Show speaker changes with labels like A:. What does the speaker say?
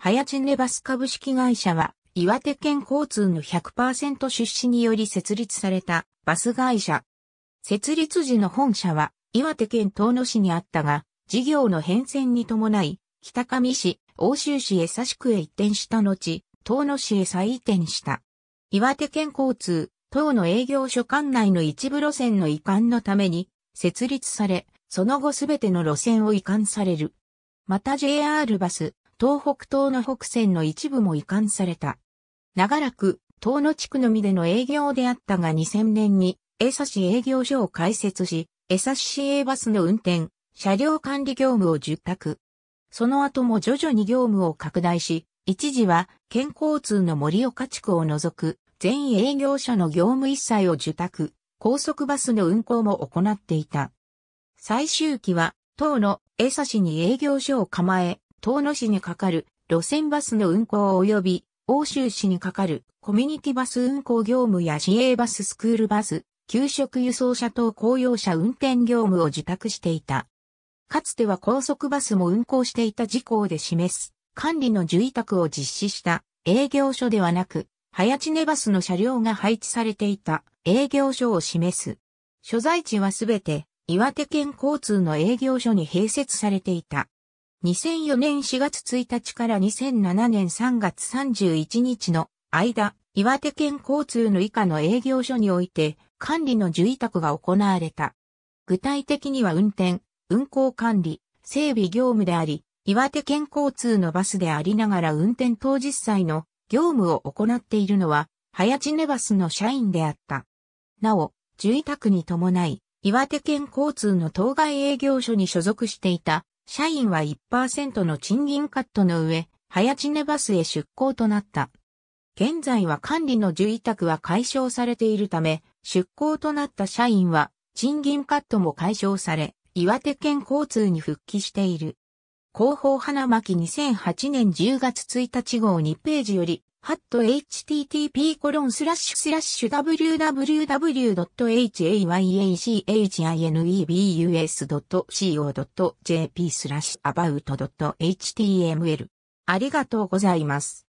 A: ハヤチンレバス株式会社は、岩手県交通の100%出資により設立されたバス会社。設立時の本社は、岩手県東野市にあったが、事業の変遷に伴い、北上市、欧州市へ差し区へ移転した後、東野市へ再移転した。岩手県交通、東野営業所管内の一部路線の移管のために設立され、その後すべての路線を移管される。また JR バス、東北東の北線の一部も移管された。長らく、東野地区のみでの営業であったが2000年に、江差市営業所を開設し、江差市営バスの運転、車両管理業務を受託。その後も徐々に業務を拡大し、一時は、県交通の森岡地区を除く、全営業所の業務一切を受託、高速バスの運行も行っていた。最終期は、当の江差市に営業所を構え、遠野市にかかる路線バスの運行及び欧州市にかかるコミュニティバス運行業務や市営バススクールバス、給食輸送車等公用車運転業務を受託していた。かつては高速バスも運行していた事項で示す管理の受委託を実施した営業所ではなく、早知根バスの車両が配置されていた営業所を示す。所在地はすべて岩手県交通の営業所に併設されていた。2004年4月1日から2007年3月31日の間、岩手県交通の以下の営業所において管理の受委託が行われた。具体的には運転、運行管理、整備業務であり、岩手県交通のバスでありながら運転当日際の業務を行っているのは、早知根バスの社員であった。なお、受委託に伴い、岩手県交通の当該営業所に所属していた社員は1%の賃金カットの上、早知根バスへ出向となった。現在は管理の住委託は解消されているため、出向となった社員は賃金カットも解消され、岩手県交通に復帰している。広報花巻2008年10月1日号2ページより、ハット http コロンスラッシュスラッシュ w w w h a y a c h i n e b u s c o j p スラッシュアバウト h t m l ありがとうございます。